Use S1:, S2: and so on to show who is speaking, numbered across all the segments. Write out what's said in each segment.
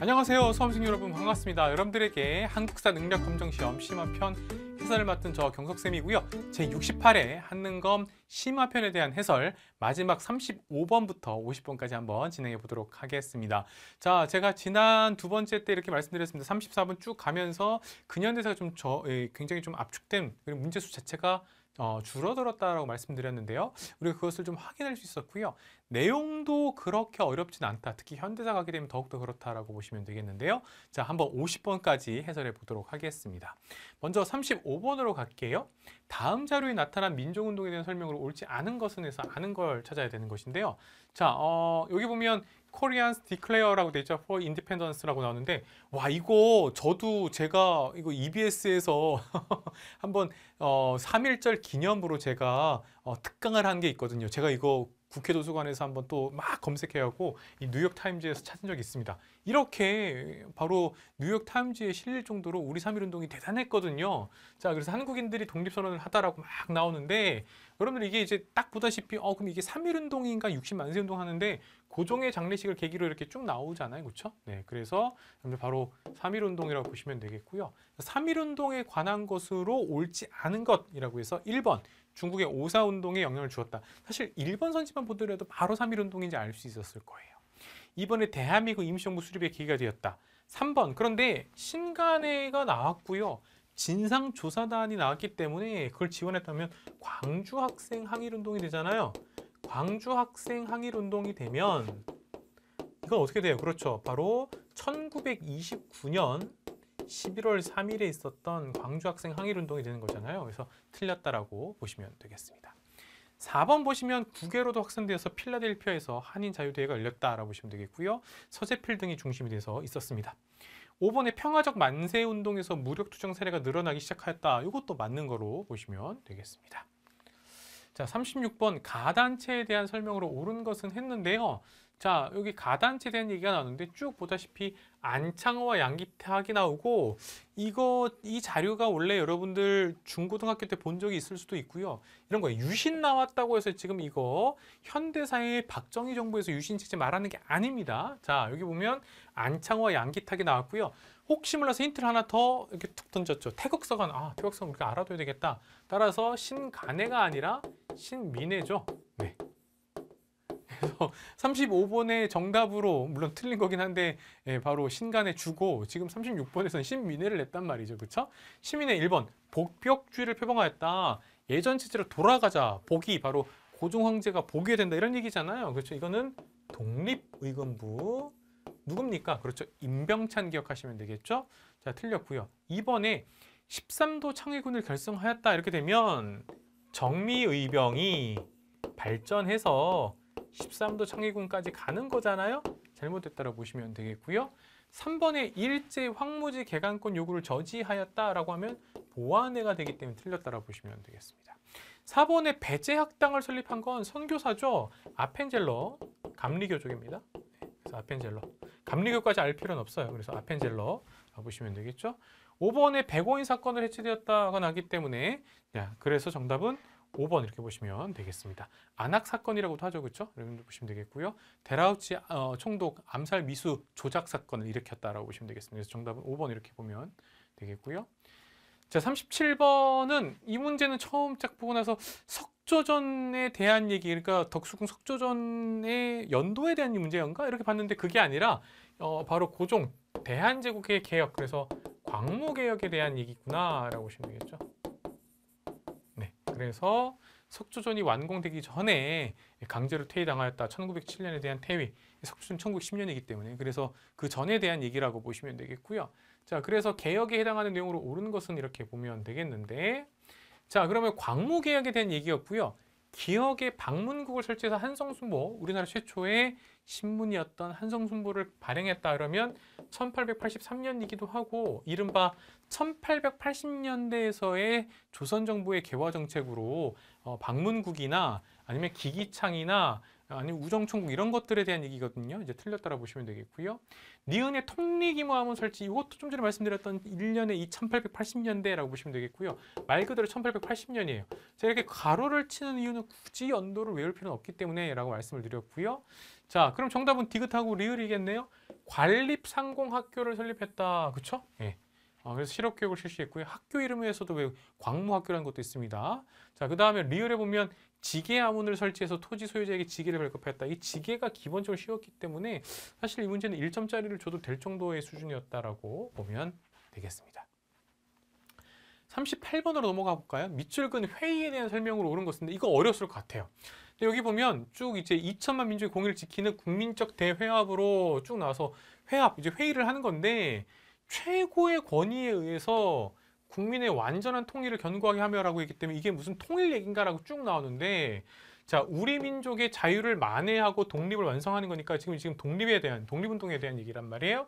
S1: 안녕하세요 수험생 여러분 반갑습니다 여러분들에게 한국사 능력 검정 시험 심화편 해설을 맡은 저 경석쌤이고요 제68회 한능검 심화편에 대한 해설 마지막 35번부터 50번까지 한번 진행해 보도록 하겠습니다 자 제가 지난 두 번째 때 이렇게 말씀드렸습니다 34번 쭉 가면서 근현대사가 좀 저, 예, 굉장히 좀 압축된 그리고 문제수 자체가 어, 줄어들었다라고 말씀드렸는데요. 우리가 그것을 좀 확인할 수 있었고요. 내용도 그렇게 어렵진 않다. 특히 현대사 가게 되면 더욱더 그렇다라고 보시면 되겠는데요. 자, 한번 50번까지 해설해 보도록 하겠습니다. 먼저 35번으로 갈게요. 다음 자료에 나타난 민족운동에 대한 설명으로 옳지 않은 것은 해서 아는 걸 찾아야 되는 것인데요. 자, 어, 여기 보면 Koreans Declare라고 되어 있죠. For Independence라고 나오는데 와 이거 저도 제가 이거 EBS에서 한번 어 3.1절 기념으로 제가 어, 특강을 한 게 있거든요. 제가 이거 국회 도서관에서 한번 또 막 검색해갖고 이 뉴욕 타임즈에서 찾은 적이 있습니다. 이렇게 바로 뉴욕 타임즈에 실릴 정도로 우리 삼일 운동이 대단했거든요. 자, 그래서 한국인들이 독립선언을 하다라고 막 나오는데 여러분들 이게 이제 딱 보다시피 어 그럼 이게 삼일 운동인가 60만세 운동 하는데 고종의 장례식을 계기로 이렇게 쭉 나오잖아요. 그렇 네. 그래서 바로 삼일 운동이라고 보시면 되겠고요. 삼일 운동에 관한 것으로 옳지 않은 것이라고 해서 1번 중국의 오사 운동에 영향을 주었다. 사실 일본 선지만 보더라도 바로 삼일 운동인지 알 수 있었을 거예요. 이번에 대한민국 임시정부 수립의 계기가 되었다. 3번 그런데 신간회가 나왔고요. 진상조사단이 나왔기 때문에 그걸 지원했다면 광주학생 항일운동이 되잖아요. 광주학생 항일운동이 되면 이건 어떻게 돼요? 그렇죠. 바로 1929년 11월 3일에 있었던 광주 학생 항일운동이 되는 거잖아요. 그래서 틀렸다라고 보시면 되겠습니다. 4번 보시면 9개로도 확산되어서 필라델피아에서 한인자유대회가 열렸다라고 보시면 되겠고요. 서재필 등이 중심이 돼서 있었습니다. 5번에 평화적 만세운동에서 무력투쟁 사례가 늘어나기 시작하였다. 이것도 맞는 거로 보시면 되겠습니다. 자, 36번 가단체에 대한 설명으로 옳은 것은 했는데요. 자, 여기 가단체에 대한 얘기가 나오는데 쭉 보다시피 안창호와 양기탁이 나오고 이거 이 자료가 원래 여러분들 중고등학교 때 본 적이 있을 수도 있고요. 이런 거예요. 유신 나왔다고 해서 지금 이거 현대사의 박정희 정부에서 유신 체제 말하는 게 아닙니다. 자, 여기 보면 안창호와 양기탁이 나왔고요. 혹시 몰라서 힌트를 하나 더 이렇게 툭 던졌죠. 태극서관, 아, 태극서관 우리가 알아둬야 되겠다. 따라서 신간해가 아니라 신민해죠. 네. 그래서 35번의 정답으로 물론 틀린 거긴 한데 예, 바로 신간에 주고 지금 36번에서는 신민회를 냈단 말이죠. 그렇죠? 시민의 1번 복벽주의를 표방하였다. 예전 체제로 돌아가자. 복이 바로 고종 황제가 복이 된다 이런 얘기잖아요. 그렇죠? 이거는 독립의금부 누굽니까? 그렇죠. 임병찬 기억하시면 되겠죠. 자, 틀렸고요. 이번에 13도 창의군을 결성하였다 이렇게 되면 정미의병이 발전해서 13도 창의군까지 가는 거잖아요. 잘못됐다고 보시면 되겠고요. 3번에 일제 황무지 개간권 요구를 저지하였다라고 하면 보안해가 되기 때문에 틀렸다라고 보시면 되겠습니다. 4번에 배제학당을 설립한 건 선교사죠. 아펜젤러, 감리교 쪽입니다. 네, 그래서 아펜젤러. 감리교까지 알 필요는 없어요. 그래서 아펜젤러 보시면 되겠죠. 5번에 백오인 사건을 해체되었다가 나기 때문에 야, 그래서 정답은 5번 이렇게 보시면 되겠습니다. 안악 사건이라고도 하죠. 그렇죠? 여러분 보시면 되겠고요. 데라우치 어, 총독 암살 미수 조작 사건을 일으켰다라고 보시면 되겠습니다. 그래서 정답은 5번 이렇게 보면 되겠고요. 자, 37번은 이 문제는 처음 짝 보고 나서 석조전에 대한 얘기, 그러니까 덕수궁 석조전의 연도에 대한 문제인가? 이렇게 봤는데 그게 아니라 어, 바로 고종 대한제국의 개혁, 그래서 광무개혁에 대한 얘기구나라고 보시면 되겠죠. 그래서 석조전이 완공되기 전에 강제로 퇴위당하였다. 1907년에 대한 퇴위. 석조전 1910년이기 때문에 그래서 그 전에 대한 얘기라고 보시면 되겠고요. 자, 그래서 개혁에 해당하는 내용으로 옳은 것은 이렇게 보면 되겠는데 자, 그러면 광무개혁에 대한 얘기였고요. 기억의 방문국을 설치해서 한성순보, 우리나라 최초의 신문이었던 한성순보를 발행했다 그러면 1883년이기도 하고 이른바 1880년대에서의 조선정부의 개화정책으로 어, 방문국이나 아니면 기기창이나 아니면 우정총국 이런 것들에 대한 얘기거든요. 이제 틀렸다라 보시면 되겠고요. 니은의 톱니기모함은 설치 이것도 좀 전에 말씀드렸던 1년에 2880년대라고 보시면 되겠고요. 말 그대로 1880년이에요. 제가 이렇게 가로를 치는 이유는 굳이 연도를 외울 필요는 없기 때문에 라고 말씀을 드렸고요. 자, 그럼 정답은 디귿하고 리을이겠네요. 관립상공학교를 설립했다. 그쵸? 예. 아, 그래서 실업교육을 실시했고요. 학교 이름에서도 왜 광무학교라는 것도 있습니다. 자, 그 다음에 리얼에 보면 지게 아문을 설치해서 토지 소유자에게 지게를 발급했다. 이 지게가 기본적으로 쉬웠기 때문에 사실 이 문제는 1점짜리를 줘도 될 정도의 수준이었다라고 보면 되겠습니다. 38번으로 넘어가 볼까요? 밑줄 근 회의에 대한 설명으로 오른 것인데 이거 어려웠을 것 같아요. 근데 여기 보면 쭉 이제 2천만 민족의 공의를 지키는 국민적 대회합으로 쭉 나와서 회합, 이제 회의를 하는 건데 최고의 권위에 의해서 국민의 완전한 통일을 견고하게 하며라고 했기 때문에 이게 무슨 통일 얘긴가라고 쭉 나오는데 자 우리 민족의 자유를 만회하고 독립을 완성하는 거니까 지금 지금 독립에 대한 독립운동에 대한 얘기란 말이에요.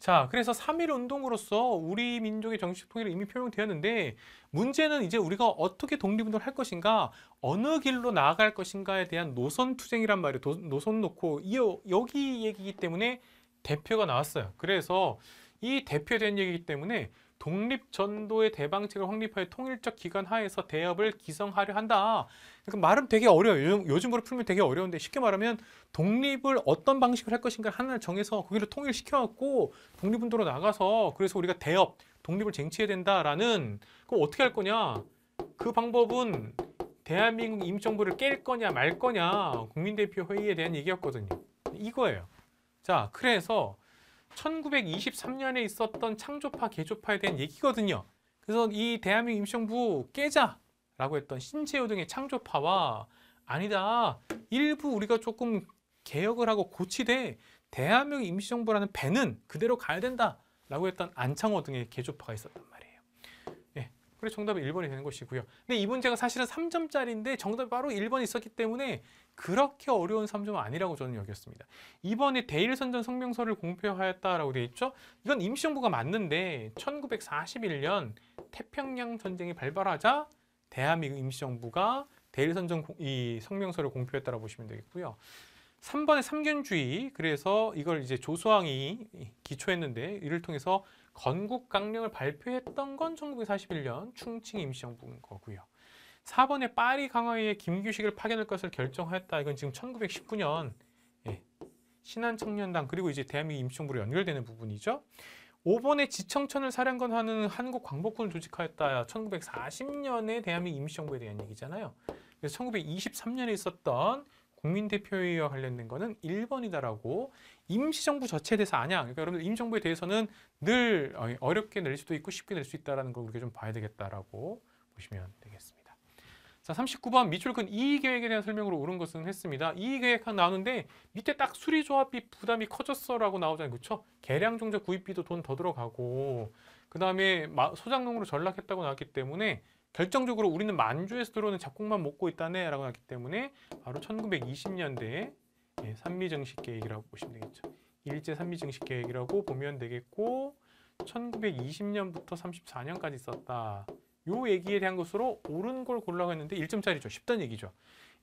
S1: 자 그래서 3일 운동으로서 우리 민족의 정치적 통일이 이미 표명되었는데 문제는 이제 우리가 어떻게 독립운동을 할 것인가 어느 길로 나아갈 것인가에 대한 노선 투쟁이란 말이에요. 노선 놓고 이어 여기 얘기이기 때문에 대표가 나왔어요. 그래서 이대표된 얘기이기 때문에 독립전도의 대방책을 확립하여 통일적 기관 하에서 대협을 기성하려 한다. 그러니까 말은 되게 어려워요. 요즘, 으로 풀면 되게 어려운데 쉽게 말하면 독립을 어떤 방식으로 할 것인가 하나를 정해서 거기를 통일시켜갖고 독립운동으로 나가서 그래서 우리가 대협, 독립을 쟁취해야 된다라는 그럼 어떻게 할 거냐. 그 방법은 대한민국 임정부를 깰 거냐 말 거냐 국민대표 회의에 대한 얘기였거든요. 이거예요. 자, 그래서 1923년에 있었던 창조파, 개조파에 대한 얘기거든요. 그래서 이 대한민국 임시정부 깨자라고 했던 신재호 등의 창조파와 아니다. 일부 우리가 조금 개혁을 하고 고치되 대한민국 임시정부라는 배는 그대로 가야 된다라고 했던 안창호 등의 개조파가 있었다. 그래서 정답이 1번이 되는 것이고요. 근데 이 문제가 사실은 3점짜리인데 정답이 바로 1번이 있었기 때문에 그렇게 어려운 3점은 아니라고 저는 여겼습니다. 2번에 대일선전 성명서를 공표하였다라고 되어 있죠. 이건 임시정부가 맞는데 1941년 태평양 전쟁이 발발하자 대한민국 임시정부가 대일선전 이 성명서를 공표했다고 보시면 되겠고요. 3번의 삼균주의 그래서 이걸 이제 조수왕이 기초했는데 이를 통해서 건국 강령을 발표했던 건 1941년 충칭 임시정부인 거고요. 4번에 파리 강화위에 김규식을 파견할 것을 결정하였다. 이건 지금 1919년 예, 신한청년당 그리고 이제 대한민국 임시정부로 연결되는 부분이죠. 5번에 지청천을 사령관하는 한국 광복군을 조직하였다. 1940년에 대한민국 임시정부에 대한 얘기잖아요. 그래서 1923년에 있었던 국민대표회의와 관련된 거는 1번이다라고 임시정부 자체에 대해서 아냐. 그러니까 여러분들 임정부에 대해서는 늘 어, 어렵게 낼 수도 있고 쉽게 낼 수 있다는 걸 우리가 좀 봐야 되겠다라고 보시면 되겠습니다. 자, 39번 미출근 이익계획에 대한 설명으로 옳은 것은 했습니다. 이익계획 나오는데 밑에 딱 수리조합비 부담이 커졌어라고 나오잖아요. 그렇죠? 계량종자 구입비도 돈 더 들어가고 그 다음에 소장농으로 전락했다고 나왔기 때문에 결정적으로 우리는 만주에서 들어오는 잡곡만 먹고 있다네 라고 하기 때문에 바로 1920년대에 산미증식 예, 계획이라고 보시면 되겠죠. 일제 산미증식 계획이라고 보면 되겠고 1920년부터 34년까지 썼다요 얘기에 대한 것으로 옳은 걸 골라고 했는데 1점짜리죠. 쉽다는 얘기죠.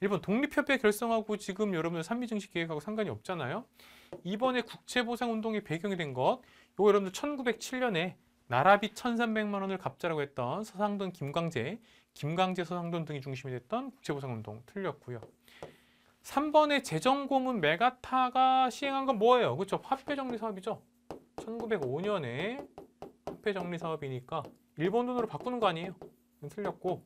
S1: 1번 독립협회 결성하고 지금 여러분들 산미증식 계획하고 상관이 없잖아요. 이번에 국채보상운동의 배경이 된 것, 요거 여러분들 1907년에 나라비 1,300만 원을 갚자라고 했던 서상돈 김광재, 김광재 서상돈 등이 중심이 됐던 국제보상운동 틀렸고요. 3번의 재정고문 메가타가 시행한 건 뭐예요? 그렇죠? 화폐정리 사업이죠. 1905년에 화폐정리 사업이니까 일본 돈으로 바꾸는 거 아니에요? 틀렸고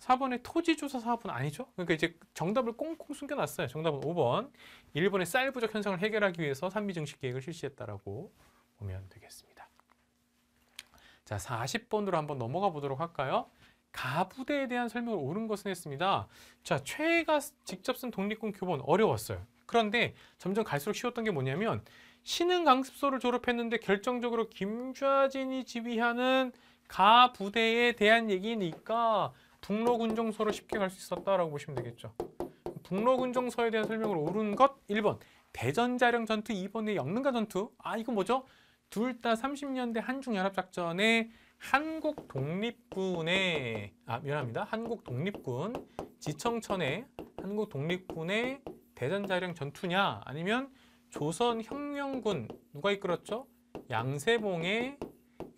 S1: 4번의 토지조사 사업은 아니죠? 그러니까 이제 정답을 꽁꽁 숨겨놨어요. 정답은 5번. 일본의 쌀 부족 현상을 해결하기 위해서 산비증식 계획을 실시했다라고 보면 되겠습니다. 자, 40번으로 한번 넘어가 보도록 할까요? 가부대에 대한 설명을 옳은 것은 했습니다. 자, 최가 직접 쓴 독립군 교본 어려웠어요. 그런데 점점 갈수록 쉬웠던 게 뭐냐면 신흥 강습소를 졸업했는데 결정적으로 김좌진이 지휘하는 가부대에 대한 얘기니까 북로군정소로 쉽게 갈 수 있었다라고 보시면 되겠죠. 북로군정소에 대한 설명을 옳은 것 1번 대전자령 전투 2번의 영릉가 전투 아 이건 뭐죠? 둘다 30년대 한중연합작전에 한국 독립군의 아 미안합니다. 한국 독립군 지청천의 한국 독립군의 대전자령 전투냐 아니면 조선 혁명군 누가 이끌었죠? 양세봉의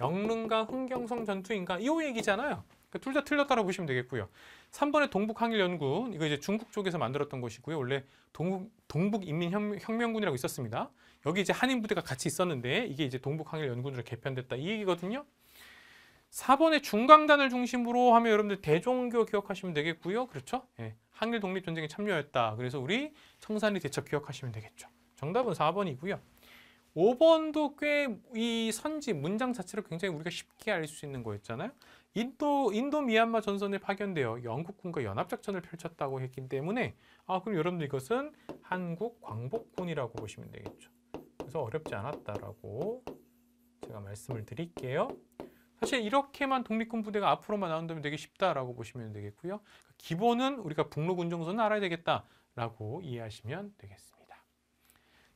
S1: 영릉과 흥경성 전투인가 이 얘기잖아요. 그러니까 둘다 틀렸다라고 보시면 되겠고요. 3번의 동북항일연군, 구 이거 이제 중국 쪽에서 만들었던 것이고요. 원래 동북, 동북인민혁명군이라고 있었습니다. 여기 이제 한인 부대가 같이 있었는데 이게 이제 동북항일연군으로 구 개편됐다 이 얘기거든요. 4번의 중강단을 중심으로 하면 여러분들 대종교 기억하시면 되겠고요. 그렇죠? 예. 한일 독립전쟁에 참여했다. 그래서 우리 청산리 대첩 기억하시면 되겠죠. 정답은 4번이고요. 5번도 꽤 이 선지 문장 자체를 굉장히 우리가 쉽게 알 수 있는 거였잖아요. 인도, 인도 미얀마 전선에 파견되어 영국군과 연합작전을 펼쳤다고 했기 때문에 아 그럼 여러분들 이것은 한국 광복군이라고 보시면 되겠죠. 그래서 어렵지 않았다라고 제가 말씀을 드릴게요. 사실 이렇게만 독립군 부대가 앞으로만 나온다면 되게 쉽다라고 보시면 되겠고요. 그러니까 기본은 우리가 북로군정선은 알아야 되겠다라고 이해하시면 되겠습니다.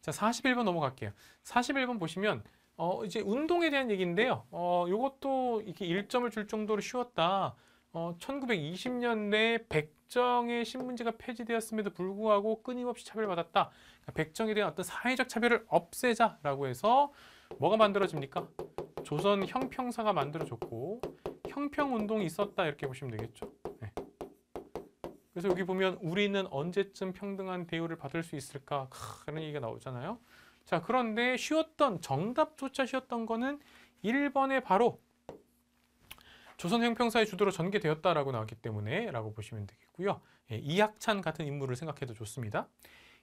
S1: 자, 41번 넘어갈게요. 41번 보시면 어, 이제 운동에 대한 얘기인데요. 어, 요것도 이렇게 1점을 줄 정도로 쉬웠다. 어, 1920년대 백정의 신문지가 폐지되었음에도 불구하고 끊임없이 차별받았다. 그러니까 백정에 대한 어떤 사회적 차별을 없애자라고 해서 뭐가 만들어집니까? 조선 형평사가 만들어졌고 형평운동이 있었다 이렇게 보시면 되겠죠. 네. 그래서 여기 보면 우리는 언제쯤 평등한 대우를 받을 수 있을까? 캬, 이런 얘기가 나오잖아요. 자, 그런데 쉬웠던, 정답조차 쉬웠던 거는 1번에 바로 조선행평사의 주도로 전개되었다라고 나왔기 때문에 라고 보시면 되겠고요. 예, 이학찬 같은 인물을 생각해도 좋습니다.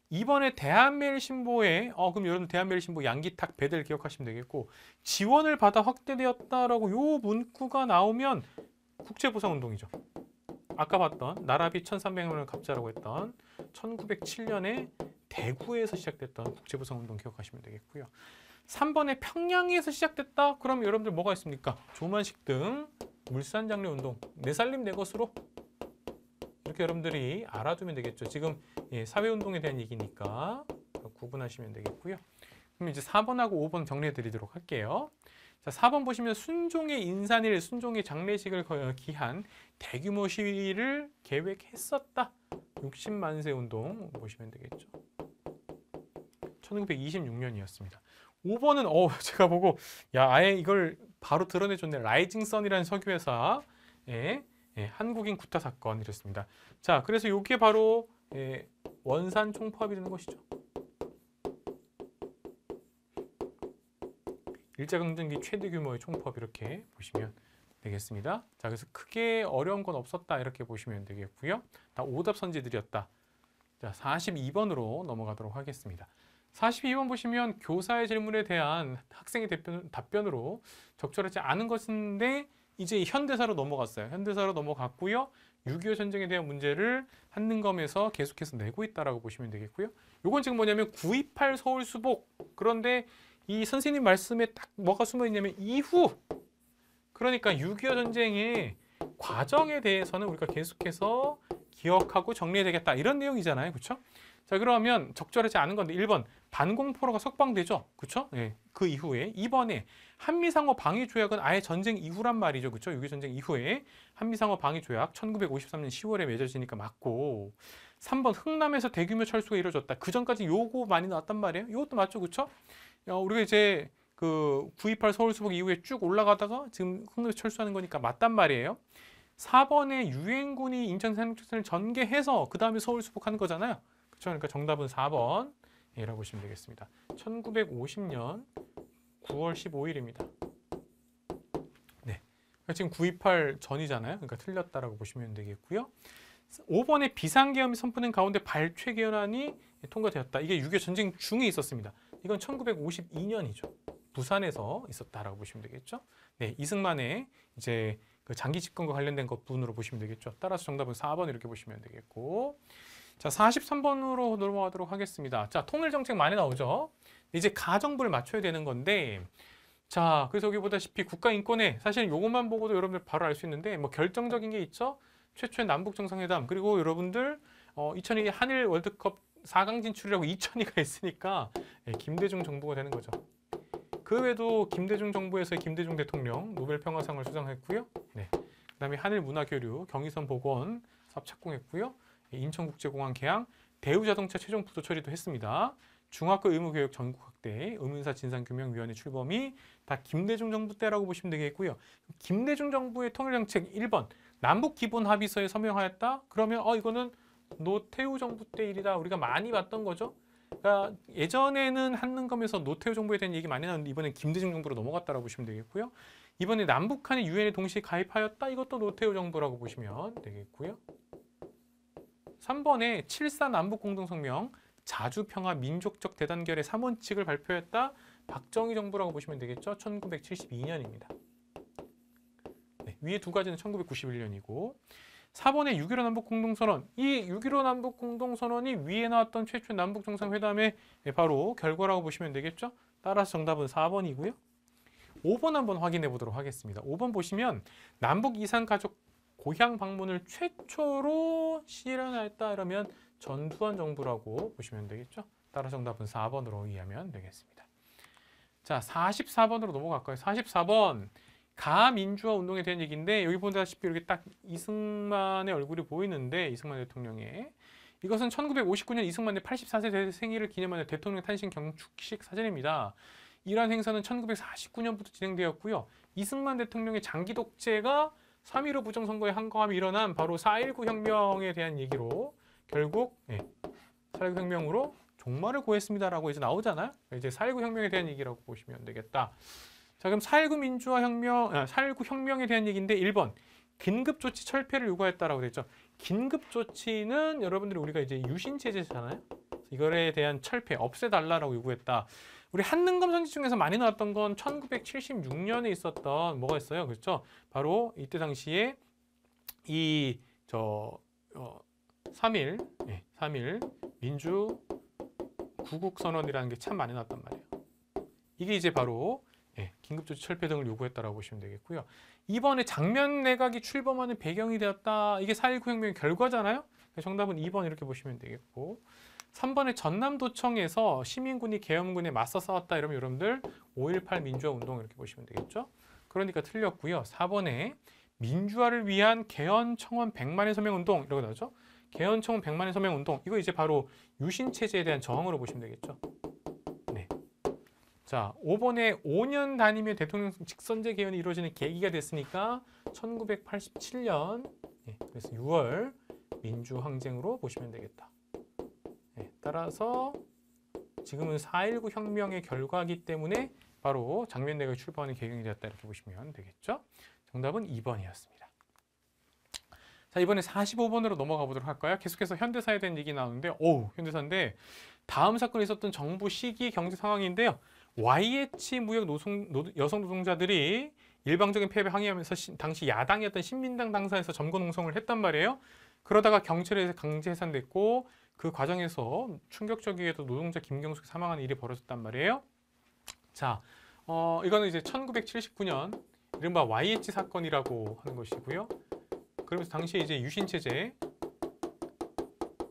S1: 이번에 대한매일신보에 어 그럼 여러분 대한매일신보 양기탁 배들 기억하시면 되겠고 지원을 받아 확대되었다라고 요 문구가 나오면 국제보상운동이죠. 아까 봤던 나라비 1300만 원 갚자라고 했던 1907년에 대구에서 시작됐던 국제부성운동 기억하시면 되겠고요. 3번에 평양에서 시작됐다? 그럼 여러분들 뭐가 있습니까? 조만식 등 물산장례운동, 내살림 내 것으로 이렇게 여러분들이 알아두면 되겠죠. 지금 예, 사회운동에 대한 얘기니까 구분하시면 되겠고요. 그럼 이제 4번하고 5번 정리해 드리도록 할게요. 자, 4번 보시면 순종의 인산일, 순종의 장례식을 어, 기한 대규모 시위를 계획했었다. 60만세 운동 보시면 되겠죠. 1926년이었습니다. 5번은 어 제가 보고 야 아예 이걸 바로 드러내줬네. 라이징 선이라는 석유회사의 예, 예, 한국인 구타 사건 이랬습니다. 자 그래서 이게 바로 예, 원산 총파업이라는 것이죠. 일제강점기 최대 규모의 총파업 이렇게 보시면 되겠습니다. 자 그래서 크게 어려운 건 없었다 이렇게 보시면 되겠고요. 다 오답 선지들이었다. 자 42번으로 넘어가도록 하겠습니다. 42번 보시면 교사의 질문에 대한 학생의 답변, 으로 적절하지 않은 것인데 이제 현대사로 넘어갔어요. 현대사로 넘어갔고요. 6.25 전쟁에 대한 문제를 한능검에서 계속해서 내고 있다라고 보시면 되겠고요. 이건 지금 뭐냐면 9.28 서울 수복. 그런데 이 선생님 말씀에 딱 뭐가 숨어 있냐면 이후 그러니까 6.25 전쟁의 과정에 대해서는 우리가 계속해서 기억하고 정리해야 되겠다. 이런 내용이잖아요. 그렇죠? 자 그러면 적절하지 않은 건데 1번 반공포로가 석방되죠. 그렇죠? 예. 그 이후에 2번에 한미상호 방위 조약은 아예 전쟁 이후란 말이죠. 그렇죠? 6.25 전쟁 이후에 한미상호 방위 조약 1953년 10월에 맺어지니까 맞고 3번 흥남에서 대규모 철수가 이루어졌다. 그 전까지 요거 많이 나왔단 말이에요. 이것도 맞죠. 그렇죠? 우리가 이제 그 928 서울 수복 이후에 쭉 올라가다가 지금 흥남에서 철수하는 거니까 맞단 말이에요. 4번에 유엔군이 인천 삼육전선을 전개해서 그 다음에 서울 수복하는 거잖아요. 그러니까 정답은 4번이라고 예, 보시면 되겠습니다. 1950년 9월 15일입니다. 네. 그러니까 지금 928 전이잖아요. 그러니까 틀렸다라고 보시면 되겠고요. 5번의 비상계엄이 선포된 가운데 발췌계란이 통과되었다. 이게 6.25 전쟁 중에 있었습니다. 이건 1952년이죠. 부산에서 있었다라고 보시면 되겠죠. 네, 이승만의 이제 그 장기 집권과 관련된 것분으로 보시면 되겠죠. 따라서 정답은 4번 이렇게 보시면 되겠고 자, 43번으로 넘어가도록 하겠습니다. 자, 통일 정책 많이 나오죠? 이제 가정부를 맞춰야 되는 건데 자, 그래서 여기 보다시피 국가인권에 사실은 요것만 보고도 여러분들 바로 알 수 있는데 뭐 결정적인 게 있죠? 최초의 남북정상회담 그리고 여러분들 어, 2002 한일 월드컵 4강 진출이라고 2002가 있으니까 예, 김대중 정부가 되는 거죠. 그 외에도 김대중 정부에서의 김대중 대통령 노벨평화상을 수상했고요. 네. 그 다음에 한일 문화교류, 경의선 복원, 삽착공했고요. 인천국제공항 개항, 대우자동차 최종 부도 처리도 했습니다. 중학교 의무교육 전국 확대, 의문사 진상규명위원회 출범이 다 김대중 정부 때라고 보시면 되겠고요. 김대중 정부의 통일정책 1번, 남북기본합의서에 서명하였다? 그러면 어 이거는 노태우 정부 때 일이다. 우리가 많이 봤던 거죠. 그러니까 예전에는 한능검에서 노태우 정부에 대한 얘기 많이 나왔는데 이번엔 김대중 정부로 넘어갔다라고 보시면 되겠고요. 이번에 남북한이 유엔에 동시에 가입하였다. 이것도 노태우 정부라고 보시면 되겠고요. 3번에 7사 남북공동성명, 자주평화 민족적 대단결의 3원칙을 발표했다. 박정희 정부라고 보시면 되겠죠. 1972년입니다. 네, 위에 두 가지는 1991년이고 4번에 6.15 남북공동선언 이6.15 남북공동선언이 위에 나왔던 최초 남북정상회담의 바로 결과라고 보시면 되겠죠. 따라서 정답은 4번이고요. 5번 한번 확인해 보도록 하겠습니다. 5번 보시면 남북 이산 가족 고향 방문을 최초로 실현했다 이러면 전두환 정부라고 보시면 되겠죠. 따라 정답은 4번으로 이해하면 되겠습니다. 자, 44번으로 넘어갈까요? 44번 가민주화 운동에 대한 얘기인데 여기 보다시피 이렇게 딱 이승만의 얼굴이 보이는데 이승만 대통령의 이것은 1959년 이승만의 84세 생일을 기념하는 대통령 탄신 경축식 사진입니다. 이러한 행사는 1949년부터 진행되었고요. 이승만 대통령의 장기 독재가 3.15 부정선거에 한거함이 일어난 바로 4.19 혁명에 대한 얘기로 결국 예, 4.19 혁명으로 종말을 고했습니다라고 이제 나오잖아요. 이제 4.19 혁명에 대한 얘기라고 보시면 되겠다. 자 그럼 4.19 민주화 혁명, 아, 4.19 혁명에 대한 얘기인데 1번 긴급조치 철폐를 요구했다라고 됐죠. 긴급조치는 여러분들이 우리가 이제 유신체제잖아요. 이거에 대한 철폐, 없애달라고 요구했다. 우리 한능검 선지 중에서 많이 나왔던 건 1976년에 있었던 뭐가 있어요? 그렇죠? 바로 이때 당시에 이저 어, 3일, 네, 예, 3일 민주 구국선언이라는 게 참 많이 났단 말이에요. 이게 이제 바로 예, 긴급조치 철폐 등을 요구했다라고 보시면 되겠고요. 이번에 장면 내각이 출범하는 배경이 되었다. 이게 4.19 혁명의 결과잖아요. 정답은 2번 이렇게 보시면 되겠고 3번에 전남도청에서 시민군이 계엄군에 맞서 싸웠다 이러면 여러분들 5.18 민주화 운동 이렇게 보시면 되겠죠. 그러니까 틀렸고요. 4번에 민주화를 위한 개헌청원 100만의 서명운동 이러고 나오죠. 개헌청원 100만의 서명운동 이거 이제 바로 유신체제에 대한 저항으로 보시면 되겠죠. 네. 자, 5번에 5년 단위면 대통령 직선제 개헌이 이루어지는 계기가 됐으니까 1987년 네, 예, 그래서 6월 민주항쟁으로 보시면 되겠다. 네, 따라서 지금은 4.19 혁명의 결과이기 때문에 바로 장면내각이 출범하는 계기이 되었다 이렇게 보시면 되겠죠. 정답은 2번이었습니다. 자 이번에 45번으로 넘어가 보도록 할까요? 계속해서 현대사에 대한 얘기 나오는데 오 현대사인데 다음 사건이 있었던 정부 시기 경제 상황인데요. YH 무역 노송, 노, 여성 노동자들이 일방적인 패배 항의하면서 시, 당시 야당이었던 신민당 당사에서 점거 농성을 했단 말이에요. 그러다가 경찰에 강제 해산됐고 그 과정에서 충격적이게도 노동자 김경숙이 사망하는 일이 벌어졌단 말이에요. 자, 어, 이거는 이제 1979년 이른바 YH 사건이라고 하는 것이고요. 그러면서 당시에 이제 유신 체제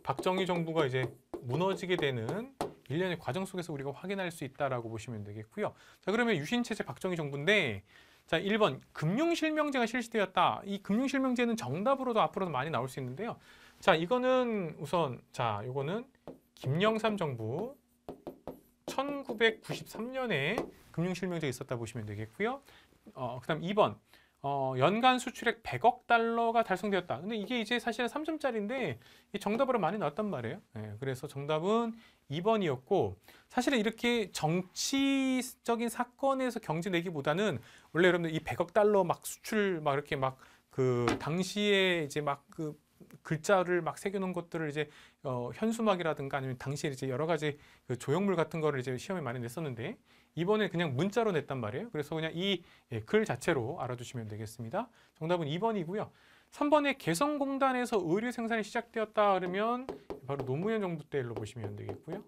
S1: 박정희 정부가 이제 무너지게 되는 일련의 과정 속에서 우리가 확인할 수 있다라고 보시면 되겠고요. 자, 그러면 유신 체제 박정희 정부인데 자, 1번 금융 실명제가 실시되었다. 이 금융 실명제는 정답으로도 앞으로도 많이 나올 수 있는데요. 자, 이거는 우선 자, 이거는 김영삼 정부 1993년에 금융실명제가 있었다 보시면 되겠고요. 어, 그다음 2번 어, 연간 수출액 100억 달러가 달성되었다. 근데 이게 이제 사실은 3점짜리인데 정답으로 많이 나왔단 말이에요. 예, 그래서 정답은 2번이었고 사실은 이렇게 정치적인 사건에서 경제 내기보다는 원래 여러분들 이 100억 달러 막 수출 막 이렇게 막 그 당시에 이제 막그 글자를 막 새겨놓은 것들을 이제 어, 현수막이라든가 아니면 당시에 이제 여러 가지 그 조형물 같은 거를 이제 시험에 많이 냈었는데 이번에 그냥 문자로 냈단 말이에요. 그래서 그냥 이글 예, 자체로 알아두시면 되겠습니다. 정답은 2번이고요. 3번에 개성공단에서 의류 생산이 시작되었다 그러면 바로 노무현 정부 때로 보시면 되겠고요.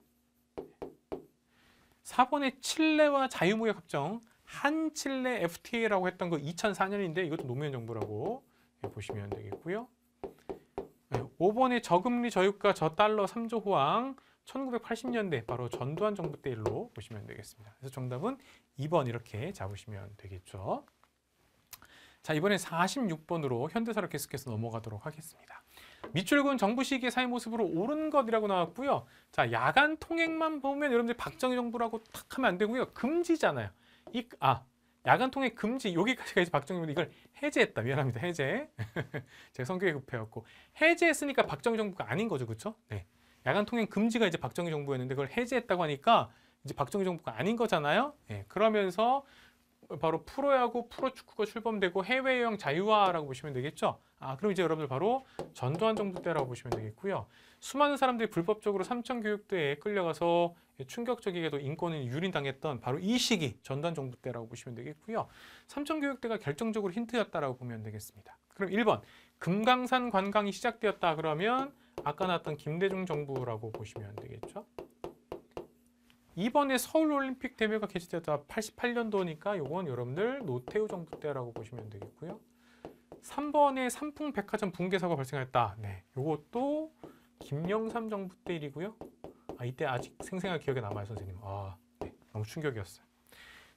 S1: 4번에 칠레와 자유무역 합정 한칠레 FTA라고 했던 거 2004년인데 이것도 노무현 정부라고 예, 보시면 되겠고요. 5번의 저금리 저유가 저달러 3조 호황 1980년대 바로 전두환 정부 때 일로 보시면 되겠습니다. 그래서 정답은 2번 이렇게 잡으시면 되겠죠. 자이번엔 46번으로 현대사를 계속해서 넘어가도록 하겠습니다. 밑줄군 정부 시기의 사회 모습으로 옳은 것이라고 나왔고요. 자 야간 통행만 보면 여러분들 박정희 정부라고 탁 하면 안 되고요. 금지잖아요. 이, 아 야간 통행 금지 여기까지가 이제 박정희분이 이걸 해제했다. 미안합니다. 해제. 제가 성격이 급해갖고 해제했으니까 박정희 정부가 아닌 거죠, 그렇죠? 네. 야간 통행 금지가 이제 박정희 정부였는데 그걸 해제했다고 하니까 이제 박정희 정부가 아닌 거잖아요. 네. 그러면서 바로 프로야구, 프로축구가 출범되고 해외여행 자유화라고 보시면 되겠죠. 아, 그럼 이제 여러분들 바로 전두환 정부 때라고 보시면 되겠고요. 수많은 사람들이 불법적으로 삼청교육대에 끌려가서 충격적이게도 인권을 유린당했던 바로 이 시기 전단정부 때라고 보시면 되겠고요. 삼청교육대가 결정적으로 힌트였다라고 보면 되겠습니다. 그럼 1번 금강산 관광이 시작되었다 그러면 아까 나왔던 김대중 정부라고 보시면 되겠죠. 이번에 서울올림픽 대회가 개최되었다 88년도니까 이건 여러분들 노태우 정부 때라고 보시면 되겠고요. 3번에 삼풍백화점 붕괴 사고 발생했다. 네, 이것도 김영삼 정부 때 일이고요. 아, 이때 아직 생생한 기억에 남아요, 선생님. 아, 네, 너무 충격이었어요.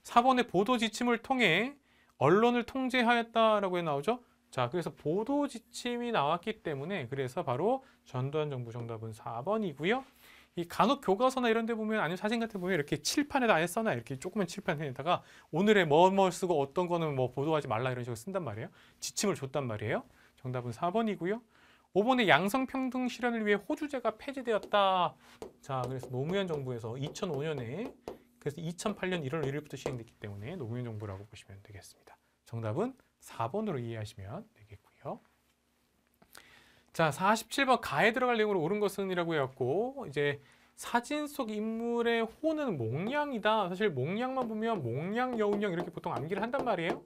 S1: 4번의 보도 지침을 통해 언론을 통제하였다라고 해 나오죠. 자, 그래서 보도 지침이 나왔기 때문에 그래서 바로 전두환 정부 정답은 4번이고요. 이 간혹 교과서나 이런 데 보면 아니면 사진 같은 데 보면 이렇게 칠판에다 아예 써놔 이렇게 조그만 칠판에다가 오늘의 뭐뭐 뭐 쓰고 어떤 거는 뭐 보도하지 말라 이런 식으로 쓴단 말이에요. 지침을 줬단 말이에요. 정답은 4번이고요. 5번에 양성평등 실현을 위해 호주제가 폐지되었다. 자, 그래서 노무현 정부에서 2005년에 그래서 2008년 1월 1일부터 시행됐기 때문에 노무현 정부라고 보시면 되겠습니다. 정답은 4번으로 이해하시면 되겠고요. 자, 47번 가에 들어갈 내용으로 옳은 것은 이라고 해왔고 이제 사진 속 인물의 호는 몽양이다. 사실 몽양만 보면 몽양, 여운형 이렇게 보통 암기를 한단 말이에요.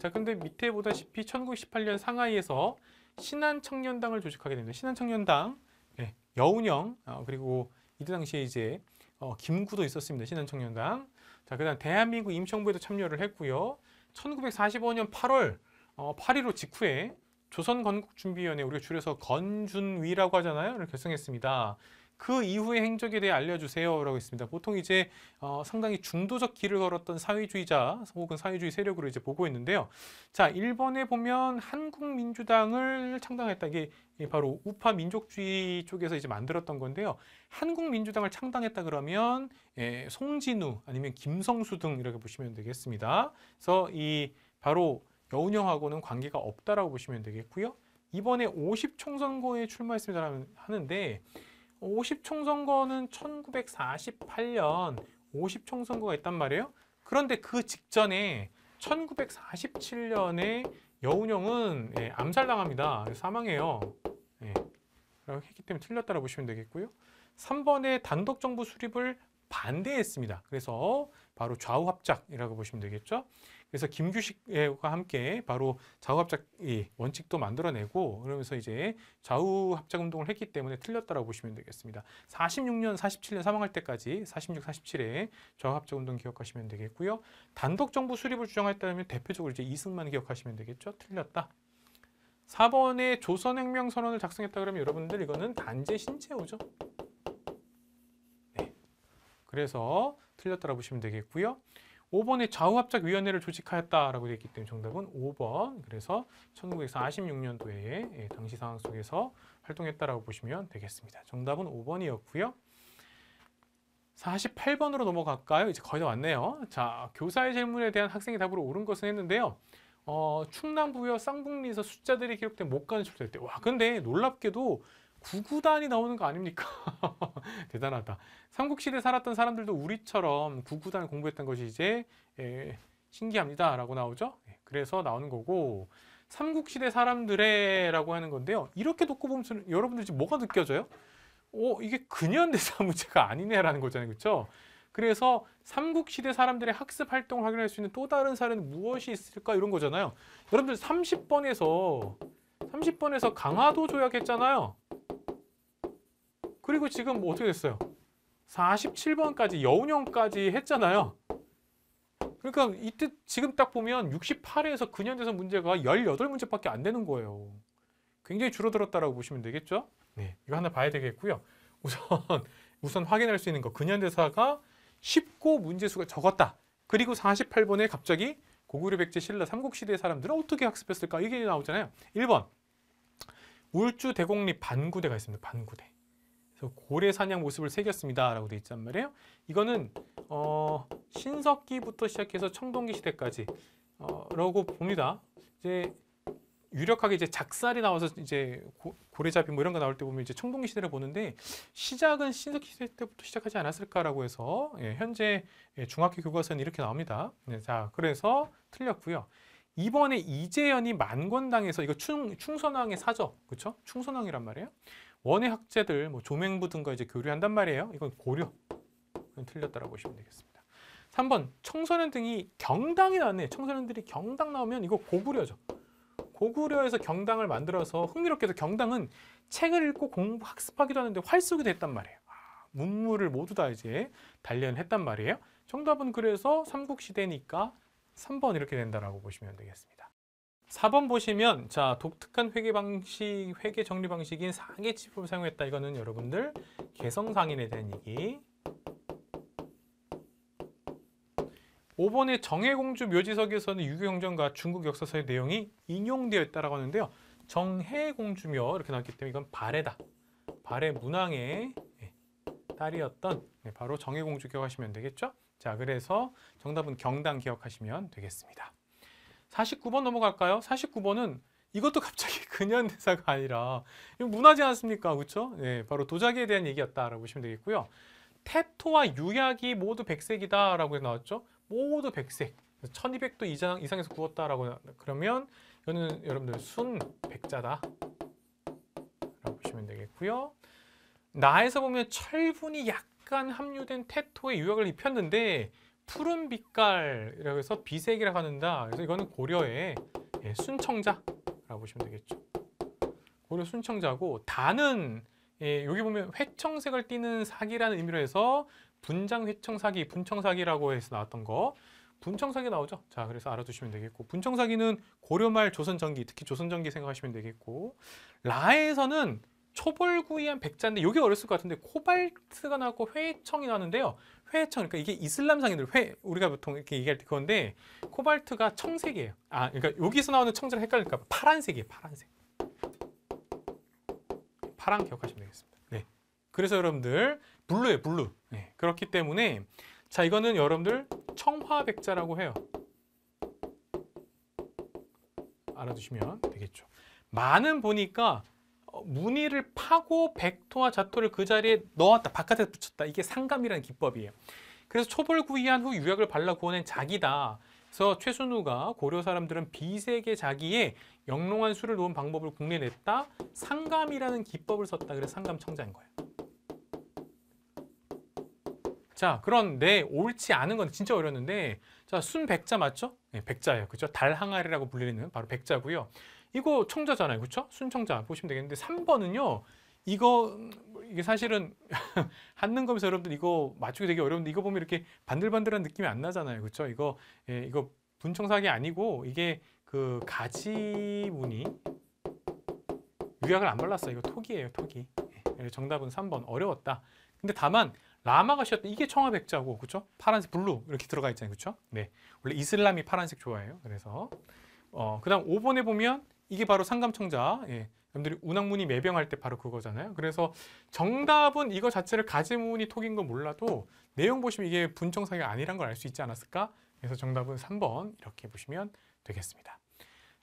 S1: 자, 근데 밑에 보다시피 1918년 상하이에서 신한청년당을 조직하게 됩니다. 신한청년당, 예, 여운형, 어, 그리고 이때 당시에 이제 어, 김구도 있었습니다. 신한청년당. 자, 그 다음 대한민국 임시부에도 참여를 했고요. 1945년 8월 어, 8.15 직후에 조선건국준비위원회 우리가 줄여서 건준위라고 하잖아요. 를 결성했습니다. 그 이후의 행적에 대해 알려주세요라고 했습니다. 보통 이제 어, 상당히 중도적 길을 걸었던 사회주의자 혹은 사회주의 세력으로 이제 보고 있는데요. 자, 1번에 보면 한국민주당을 창당했다. 이게 바로 우파 민족주의 쪽에서 이제 만들었던 건데요. 한국민주당을 창당했다 그러면 예, 송진우 아니면 김성수 등 이렇게 보시면 되겠습니다. 그래서 이 바로 여운형하고는 관계가 없다라고 보시면 되겠고요. 이번에 50 총선거에 출마했습니다 하는데 50총 선거는 1948년 50총 선거가 있단 말이에요. 그런데 그 직전에 1947년에 여운형은 예, 암살당합니다. 사망해요. 예, 라고 했기 때문에 틀렸다고 보시면 되겠고요. 3번에 단독정부 수립을 반대했습니다. 그래서 바로 좌우합작이라고 보시면 되겠죠. 그래서 김규식과 함께 바로 좌우합작 원칙도 만들어내고 그러면서 이제 좌우합작 운동을 했기 때문에 틀렸다고 보시면 되겠습니다. 46년, 47년 사망할 때까지 46, 47에 좌우합작 운동 기억하시면 되겠고요. 단독 정부 수립을 주장했다면 대표적으로 이제 이승만 기억하시면 되겠죠. 틀렸다. 4번에 조선혁명 선언을 작성했다 그러면 여러분들 이거는 단재 신체우죠 그래서 틀렸다고 보시면 되겠고요. 5번에 좌우합작위원회를 조직하였다라 되어 있기 때문에 정답은 5번. 그래서 1946년도에 예, 당시 상황 속에서 활동했다고 보시면 되겠습니다. 정답은 5번이었고요. 48번으로 넘어갈까요? 이제 거의 다 왔네요. 자, 교사의 질문에 대한 학생의 답으로 옳은 것은 했는데요. 어, 충남 부여 쌍북리에서 숫자들이 기록된 목간을 출제할 때. 와, 근데 놀랍게도 구구단이 나오는 거 아닙니까? 대단하다. 삼국시대 살았던 사람들도 우리처럼 구구단 공부했던 것이 이제 에, 예, 신기합니다. 라고 나오죠. 예, 그래서 나오는 거고 삼국시대 사람들의 라고 하는 건데요. 이렇게 놓고 보면 여러분들 지금 뭐가 느껴져요? 오, 어, 이게 근현대사 문제가 아니네라는 거잖아요. 그렇죠? 그래서 삼국시대 사람들의 학습 활동을 확인할 수 있는 또 다른 사례는 무엇이 있을까 이런 거잖아요. 여러분들 30번에서 30번에서 강화도 조약 했잖아요. 그리고 지금 뭐 어떻게 됐어요? 47번까지 여운형까지 했잖아요. 그러니까 이때 지금 딱 보면 68회에서 근현대사 문제가 18문제밖에 안 되는 거예요. 굉장히 줄어들었다라고 보시면 되겠죠? 네, 이거 하나 봐야 되겠고요. 우선 우선 확인할 수 있는 거 근현대사가 쉽고 문제수가 적었다. 그리고 48번에 갑자기 고구려 백제 신라 삼국시대의 사람들은 어떻게 학습했을까? 이게 나오잖아요. 1번 울주 대공리 반구대가 있습니다. 반구대. 고래 사냥 모습을 새겼습니다라고 돼 있단 말이에요. 이거는 어, 신석기부터 시작해서 청동기 시대까지 어, 라고 봅니다. 이제 유력하게 이제 작살이 나와서 이제 고, 고래잡이 뭐 이런 거 나올 때 보면 이제 청동기 시대를 보는데 시작은 신석기 시대 때부터 시작하지 않았을까라고 해서 예, 현재 예, 중학교 교과서는 이렇게 나옵니다. 네, 자 그래서 틀렸고요. 이번에 이재현이 만권당에서 이거 충, 충선왕의 사저 그렇죠? 충선왕이란 말이에요. 원의 학제들, 뭐 조맹부 등과 이제 교류한단 말이에요. 이건 고려. 이건 틀렸다라고 보시면 되겠습니다. 3번 청소년 등이 경당이 나네. 청소년들이 경당 나오면 이거 고구려죠. 고구려에서 경당을 만들어서 흥미롭게도 경당은 책을 읽고 공부 학습하기도 하는데 활쏘기도 했단 말이에요. 아, 문물을 모두 다 이제 단련했단 말이에요. 정답은 그래서 삼국시대니까 3번 이렇게 된다라고 보시면 되겠습니다. 4번 보시면 자 독특한 회계 방식, 회계 정리 방식인 상해 지표을 사용했다. 이거는 여러분들 개성 상인에 대한 얘기. 5번의 정해공주 묘지석에서는 유교형전과 중국 역사서의 내용이 인용되어 있다고 하는데요. 정해공주묘 이렇게 나왔기 때문에 이건 발해다. 발해 문왕의 예, 딸이었던 네, 바로 정해공주 기억하시면 되겠죠. 자, 그래서 정답은 경당 기억하시면 되겠습니다. 49번 넘어갈까요? 49번은 이것도 갑자기 근현 대사가 아니라 문화지 않습니까? 그렇죠? 예, 바로 도자기에 대한 얘기였다라고 보시면 되겠고요. 테토와 유약이 모두 백색이다라고 나왔죠. 모두 백색. 1200도 이상, 이상에서 구웠다라고 그러면 이거는 여러분들 순백자다. 라고 보시면 되겠고요. 나에서 보면 철분이 약간 함유된 테토에 유약을 입혔는데 푸른 빛깔이라고 해서 비색이라고 하는다. 그래서 이거는 고려의 예, 순청자라고 보시면 되겠죠. 고려 순청자고 다는 예, 여기 보면 회청색을 띠는 사기라는 의미로 해서 분장 회청사기, 분청사기라고 해서 나왔던 거 분청사기 나오죠? 자, 그래서 알아두시면 되겠고 분청사기는 고려말 조선전기, 특히 조선전기 생각하시면 되겠고 라에서는 초벌구이한 백자인데 이게 어렸을 것 같은데 코발트가 나고 회청이 나는데요. 회청 그러니까 이게 이슬람 상인들 회 우리가 보통 이렇게 얘기할 때 그건데 코발트가 청색이에요. 아 그러니까 여기서 나오는 청자를 헷갈릴까 봐 파란색이에요. 파란색. 파랑 기억하시면 되겠습니다. 네. 그래서 여러분들 블루예요. 블루. 네. 그렇기 때문에 자 이거는 여러분들 청화백자라고 해요. 알아두시면 되겠죠. 많은 보니까 무늬를 어, 파고 백토와 자토를 그 자리에 넣었다 바깥에 붙였다 이게 상감이라는 기법이에요 그래서 초벌구이한 후 유약을 발라 구워낸 자기다 그래서 최순우가 고려 사람들은 비색의 자기에 영롱한 술을 놓은 방법을 국내에 냈다 상감이라는 기법을 썼다 그래서 상감청자인 거예요 자 그런데 옳지 않은 건 진짜 어렸는데자 순백자 맞죠? 네, 백자예요 그죠? 달항아리라고 불리는 바로 백자고요 이거 청자잖아요. 그렇죠? 순청자 보시면 되겠는데 3번은요. 이거 이게 사실은 한는거면서 여러분들 이거 맞추기 되게 어려운데 이거 보면 이렇게 반들반들한 느낌이 안 나잖아요. 그렇죠? 이거 예, 이거 분청사기 아니고 이게 그 가지무늬 유약을 안 발랐어요. 이거 토기예요 토기. 예, 예, 정답은 3번 어려웠다. 근데 다만 라마가 쉬었던 이게 청아백자고 그렇죠? 파란색 블루 이렇게 들어가 있잖아요. 그렇죠? 네. 원래 이슬람이 파란색 좋아해요. 그래서 어, 그다음 5번에 보면 이게 바로 상감청자. 예. 여러분들이 운항문이 매병할 때 바로 그거잖아요. 그래서 정답은 이거 자체를 가지문이 톡인 건 몰라도 내용 보시면 이게 분청사가 아니란 걸 알 수 있지 않았을까? 그래서 정답은 3번 이렇게 보시면 되겠습니다.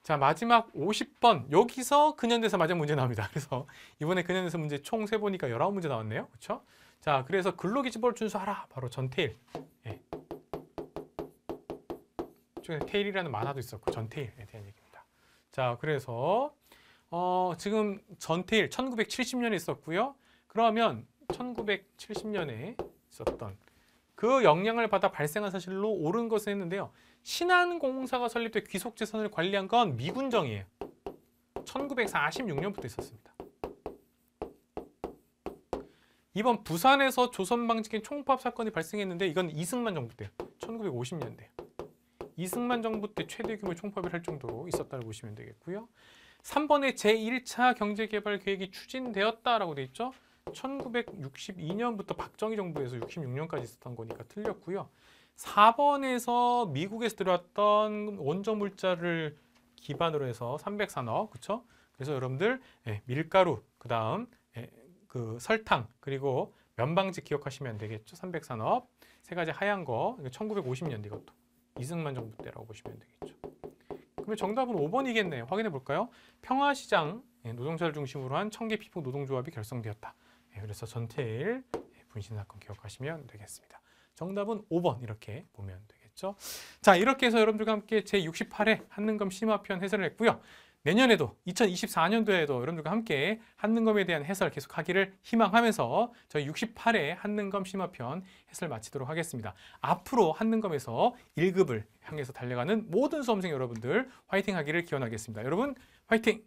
S1: 자 마지막 50번 여기서 근현대사 마지막 문제 나옵니다. 그래서 이번에 근현대사 문제 총 세보니까 19문제 나왔네요. 그렇죠? 자 그래서 근로기준벌 준수하라 바로 전태일 예. 최일이라는 만화도 있었고 전태일에 대한 얘기입니다. 자, 그래서 어, 지금 전태일 1970년에 있었고요. 그러면 1970년에 있었던 그 영향을 받아 발생한 사실로 옳은 것은 했는데요. 신한공사가 설립돼 귀속재산을 관리한 건 미군정이에요. 1946년부터 있었습니다. 이번 부산에서 조선방직행 총파업 사건이 발생했는데 이건 이승만 정부 때 1950년대 이승만 정부 때 최대 규모 총파업을 할 정도로 있었다고 보시면 되겠고요. 3번에 제1차 경제개발 계획이 추진되었다라고 돼 있죠. 1962년부터 박정희 정부에서 66년까지 있었던 거니까 틀렸고요. 4번에서 미국에서 들어왔던 원조 물자를 기반으로 해서 300산업, 그렇죠? 그래서 여러분들 예, 밀가루, 그다음 예, 그 설탕, 그리고 면방지 기억하시면 되겠죠? 300산업. 세 가지 하얀 거, 1950년 이것도. 이승만 정부 때라고 보시면 되겠죠. 그럼 정답은 5번이겠네요. 확인해 볼까요? 평화시장 예, 노동자를 중심으로 한 청계 피폭 노동조합이 결성되었다. 예, 그래서 전태일 예, 분신 사건 기억하시면 되겠습니다. 정답은 5번 이렇게 보면 되겠죠. 자 이렇게 해서 여러분들과 함께 제68회 한능검 심화편 해설을 했고요. 내년에도 2024년도에도 여러분들과 함께 한능검에 대한 해설 계속하기를 희망하면서 저희 68회 한능검 심화편 해설 마치도록 하겠습니다. 앞으로 한능검에서 1급을 향해서 달려가는 모든 수험생 여러분들 화이팅 하기를 기원하겠습니다. 여러분 화이팅!